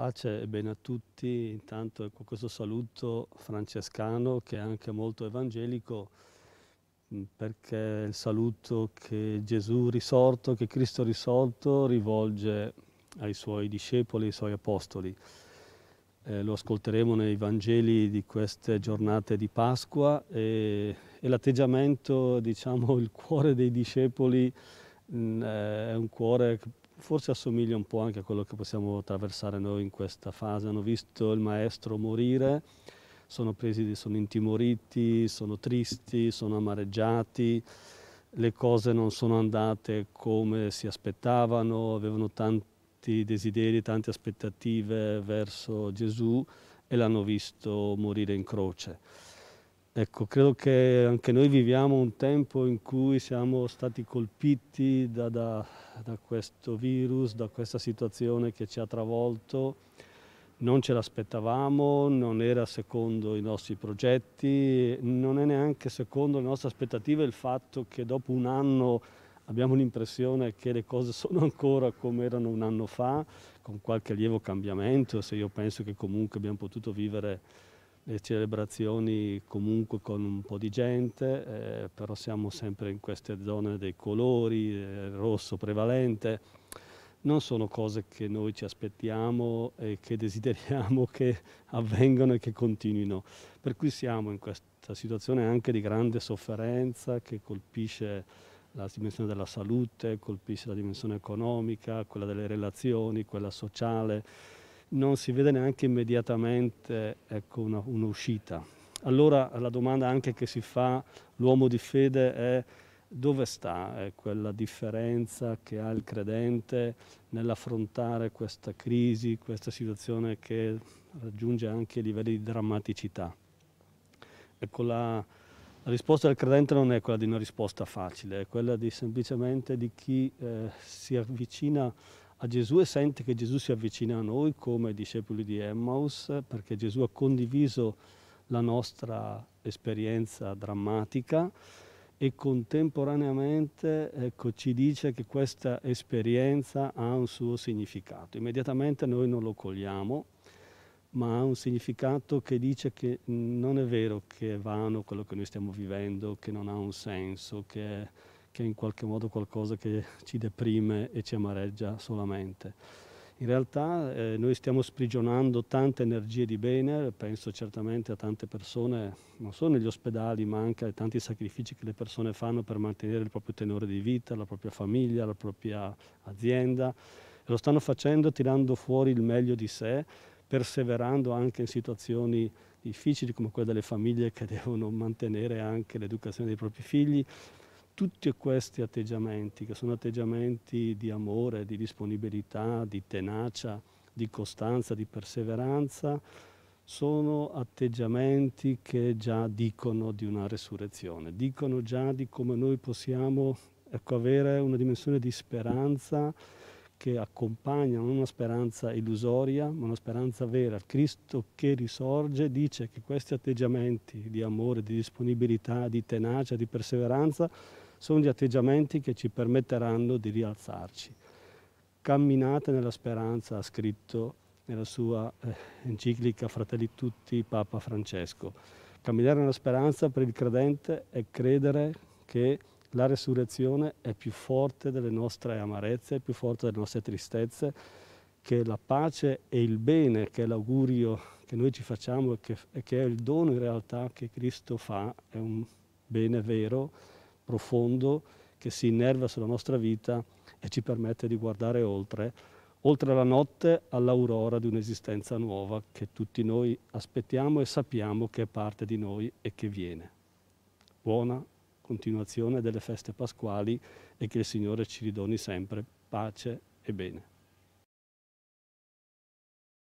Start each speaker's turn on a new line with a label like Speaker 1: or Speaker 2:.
Speaker 1: Pace e bene a tutti, intanto ecco questo saluto francescano che è anche molto evangelico mm, perché è il saluto che Gesù risorto, che Cristo risorto rivolge ai suoi discepoli, ai suoi apostoli. Eh, lo ascolteremo nei Vangeli di queste giornate di Pasqua e, e l'atteggiamento, diciamo, il cuore dei discepoli mh, mm, è un cuore che forse assomiglia un po' anche a quello che possiamo attraversare noi in questa fase. Hanno visto il maestro morire, sono, presi, sono intimoriti, sono tristi, sono amareggiati, le cose non sono andate come si aspettavano, avevano tanti desideri, tante aspettative verso Gesù e l'hanno visto morire in croce. Ecco, credo che anche noi viviamo un tempo in cui siamo stati colpiti da, da, da questo virus, da questa situazione che ci ha travolto. Non ce l'aspettavamo, non era secondo i nostri progetti, non è neanche secondo le nostre aspettative il fatto che dopo un anno abbiamo l'impressione che le cose sono ancora come erano un anno fa, con qualche lievo cambiamento, se io penso che comunque abbiamo potuto vivere le celebrazioni comunque con un po' di gente, eh, però siamo sempre in queste zone dei colori, eh, rosso prevalente. Non sono cose che noi ci aspettiamo e che desideriamo che avvengano e che continuino. Per cui siamo in questa situazione anche di grande sofferenza che colpisce la dimensione della salute, colpisce la dimensione economica, quella delle relazioni, quella sociale non si vede neanche immediatamente ecco, un'uscita. Allora la domanda anche che si fa l'uomo di fede è dove sta eh, quella differenza che ha il credente nell'affrontare questa crisi, questa situazione che raggiunge anche livelli di drammaticità. Ecco, la, la, risposta del credente non è quella di una risposta facile, è quella di semplicemente di chi eh, si avvicina a Gesù e sente che Gesù si avvicina a noi come discepoli di Emmaus, perché Gesù ha condiviso la nostra esperienza drammatica e contemporaneamente ecco, ci dice che questa esperienza ha un suo significato. Immediatamente noi non lo cogliamo, ma ha un significato che dice che non è vero che è vano quello che noi stiamo vivendo, che non ha un senso, che è che è in qualche modo qualcosa che ci deprime e ci amareggia solamente. In realtà eh, noi stiamo sprigionando tante energie di bene, penso certamente a tante persone, non solo negli ospedali, ma anche ai tanti sacrifici che le persone fanno per mantenere il proprio tenore di vita, la propria famiglia, la propria azienda. E lo stanno facendo tirando fuori il meglio di sé, perseverando anche in situazioni difficili come quelle delle famiglie che devono mantenere anche l'educazione dei propri figli, tutti questi atteggiamenti, che sono atteggiamenti di amore, di disponibilità, di tenacia, di costanza, di perseveranza, sono atteggiamenti che già dicono di una resurrezione, dicono già di come noi possiamo ecco, avere una dimensione di speranza che accompagna non una speranza illusoria, ma una speranza vera. Cristo che risorge dice che questi atteggiamenti di amore, di disponibilità, di tenacia, di perseveranza sono gli atteggiamenti che ci permetteranno di rialzarci. Camminate nella speranza, ha scritto nella sua eh, enciclica Fratelli Tutti Papa Francesco. Camminare nella speranza per il credente è credere che la resurrezione è più forte delle nostre amarezze, è più forte delle nostre tristezze, che la pace e il bene, che è l'augurio che noi ci facciamo e che, che è il dono in realtà che Cristo fa, è un bene vero profondo che si innerva sulla nostra vita e ci permette di guardare oltre, oltre la notte all'aurora di un'esistenza nuova che tutti noi aspettiamo e sappiamo che è parte di noi e che viene. Buona continuazione delle feste pasquali e che il Signore ci ridoni sempre pace e bene.